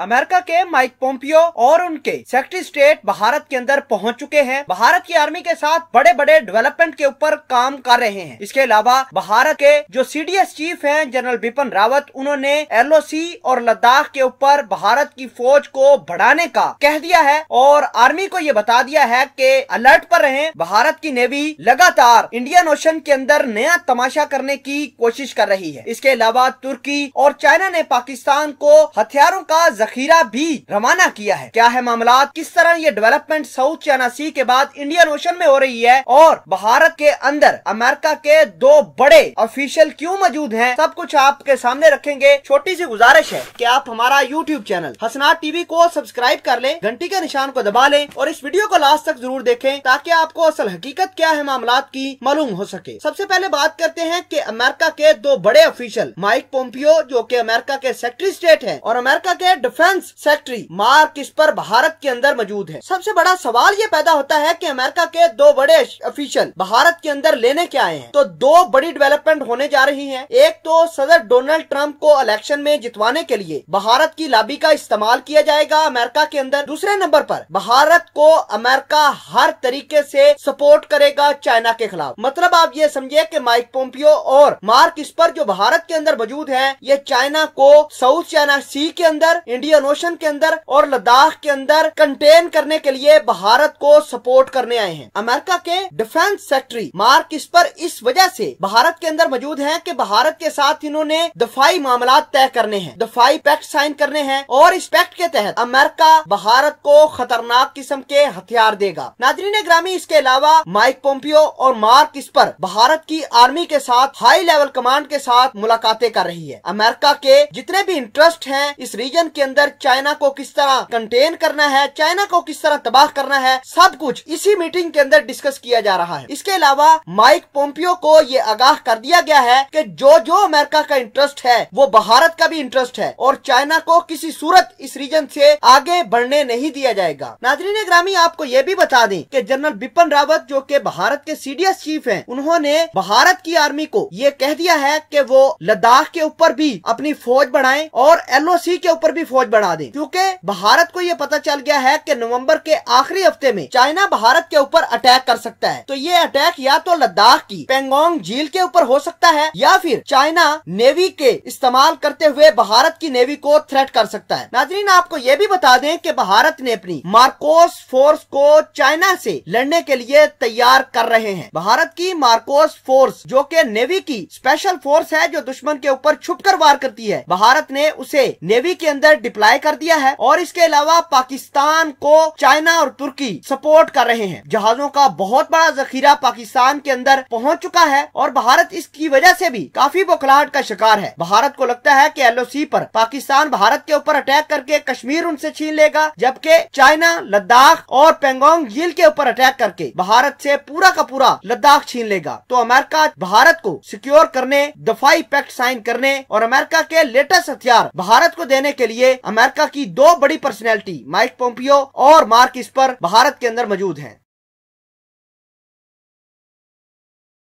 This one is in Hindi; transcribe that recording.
अमेरिका के माइक पोम्पियो और उनके सेक्रेटरी स्टेट भारत के अंदर पहुंच चुके हैं भारत की आर्मी के साथ बड़े बड़े डेवलपमेंट के ऊपर काम कर रहे हैं इसके अलावा भारत के जो सीडीएस चीफ हैं जनरल बिपिन रावत उन्होंने एलओसी और लद्दाख के ऊपर भारत की फौज को बढ़ाने का कह दिया है और आर्मी को ये बता दिया है की अलर्ट पर रहे भारत की नेवी लगातार इंडियन ओशन के अंदर नया तमाशा करने की कोशिश कर रही है इसके अलावा तुर्की और चाइना ने पाकिस्तान को हथियारों का जखीरा भी रवाना किया है क्या है मामला किस तरह ये डेवलपमेंट साउथ चाइना सी के बाद इंडियन ओशन में हो रही है और भारत के अंदर अमेरिका के दो बड़े ऑफिशियल क्यों मौजूद हैं सब कुछ आपके सामने रखेंगे छोटी सी गुजारिश है कि आप हमारा यूट्यूब चैनल हसना टीवी को सब्सक्राइब कर लें घंटी के निशान को दबा लें और इस वीडियो को लास्ट तक जरूर देखें ताकि आपको असल हकीकत क्या है मामला की मालूम हो सके सबसे पहले बात करते हैं की अमेरिका के दो बड़े ऑफिशियल माइक पोम्पियो जो की अमेरिका के सेक्रेटरी स्टेट है और अमेरिका के डिफेंस सेक्रेटरी मार्क इस पर भारत के अंदर मौजूद है सबसे बड़ा सवाल ये पैदा होता है कि अमेरिका के दो बड़े ऑफिशियल भारत के अंदर लेने के आए हैं तो दो बड़ी डेवलपमेंट होने जा रही है एक तो सदर डोनाल्ड ट्रंप को इलेक्शन में जितवाने के लिए भारत की लाबी का इस्तेमाल किया जाएगा अमेरिका के अंदर दूसरे नंबर आरोप भारत को अमेरिका हर तरीके से सपोर्ट करेगा चाइना के खिलाफ मतलब आप ये समझिए कि माइक पोम्पियो और मार्क इस पर जो भारत के अंदर मौजूद है ये चाइना को साउथ चाइना सी के अंदर इंडिया इंडियन ओशन के अंदर और लद्दाख के अंदर कंटेन करने के लिए भारत को सपोर्ट करने आए हैं अमेरिका के डिफेंस सेक्रेटरी मार्क इस पर इस वजह से भारत के अंदर मौजूद हैं कि भारत के साथ इन्होंने दफाई मामला तय करने हैं दफाई पैक्ट साइन करने हैं और इस पैक्ट के तहत अमेरिका भारत को खतरनाक किस्म के हथियार देगा नाजरीन ग्रामी इसके अलावा माइक पोम्पियो और मार्क इस पर भारत की आर्मी के साथ हाई लेवल कमांड के साथ मुलाकातें कर रही है अमेरिका के जितने भी इंटरेस्ट है इस रीजन के अंदर अंदर चाइना को किस तरह कंटेन करना है चाइना को किस तरह तबाह करना है सब कुछ इसी मीटिंग के अंदर डिस्कस किया जा रहा है इसके अलावा माइक पोम्पियो को ये आगाह कर दिया गया है कि जो जो अमेरिका का इंटरेस्ट है वो भारत का भी इंटरेस्ट है और चाइना को किसी सूरत इस रीजन से आगे बढ़ने नहीं दिया जाएगा नाजरीन ग्रामी आपको ये भी बता दें कि जनरल बिपिन रावत जो कि भारत के एस चीफ हैं उन्होंने भारत की आर्मी को ये कह दिया है कि वो लद्दाख के ऊपर भी अपनी फौज बढ़ाएं और एलओसी के ऊपर भी फौज फौज बढ़ा दें क्योंकि भारत को ये पता चल गया है कि नवंबर के आखिरी हफ्ते में चाइना भारत के ऊपर अटैक कर सकता है तो ये अटैक या तो लद्दाख की पेंगोंग झील के ऊपर हो सकता है या फिर चाइना नेवी के इस्तेमाल करते हुए भारत की नेवी को थ्रेट कर सकता है नाजरीन आपको ये भी बता दें की भारत ने अपनी मार्कोस फोर्स को चाइना ऐसी लड़ने के लिए तैयार कर रहे हैं भारत की मार्कोस फोर्स जो की नेवी की स्पेशल फोर्स है जो दुश्मन के ऊपर छुप कर वार करती है भारत ने उसे नेवी के अंदर रिप्लाई कर दिया है और इसके अलावा पाकिस्तान को चाइना और तुर्की सपोर्ट कर रहे हैं जहाजों का बहुत बड़ा जखीरा पाकिस्तान के अंदर पहुंच चुका है और भारत इसकी वजह से भी काफी बौखलाहट का शिकार है भारत को लगता है कि एलओसी पर पाकिस्तान भारत के ऊपर अटैक करके कश्मीर उनसे छीन लेगा जबकि चाइना लद्दाख और पेंगोंग झील के ऊपर अटैक करके भारत से पूरा का पूरा लद्दाख छीन लेगा तो अमेरिका भारत को सिक्योर करने दफाई पैक्ट साइन करने और अमेरिका के लेटेस्ट हथियार भारत को देने के लिए अमेरिका की दो बड़ी पर्सनैलिटी माइक पोम्पियो और मार्क इस पर भारत के अंदर मौजूद हैं